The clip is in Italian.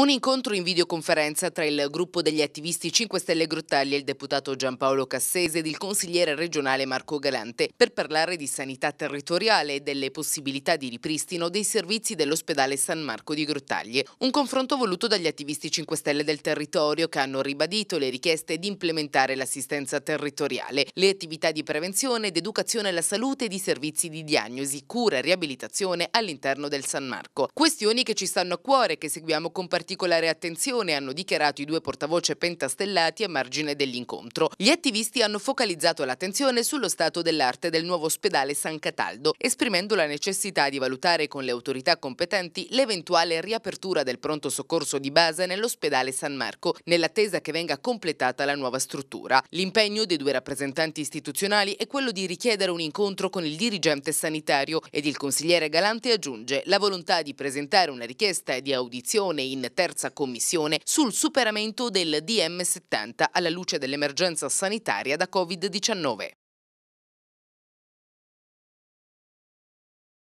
Un incontro in videoconferenza tra il gruppo degli attivisti 5 Stelle Grottaglie, il deputato Giampaolo Cassese ed il consigliere regionale Marco Galante per parlare di sanità territoriale e delle possibilità di ripristino dei servizi dell'ospedale San Marco di Grottaglie. Un confronto voluto dagli attivisti 5 Stelle del territorio che hanno ribadito le richieste di implementare l'assistenza territoriale, le attività di prevenzione ed educazione alla salute e di servizi di diagnosi, cura e riabilitazione all'interno del San Marco. Questioni che ci stanno a cuore e che seguiamo con particolare particolare attenzione, hanno dichiarato i due portavoce pentastellati a margine dell'incontro. Gli attivisti hanno focalizzato l'attenzione sullo stato dell'arte del nuovo ospedale San Cataldo, esprimendo la necessità di valutare con le autorità competenti l'eventuale riapertura del pronto soccorso di base nell'ospedale San Marco, nell'attesa che venga completata la nuova struttura. L'impegno dei due rappresentanti istituzionali è quello di richiedere un incontro con il dirigente sanitario ed il consigliere Galante aggiunge la volontà di presentare una richiesta di audizione in terza commissione sul superamento del DM70 alla luce dell'emergenza sanitaria da Covid-19.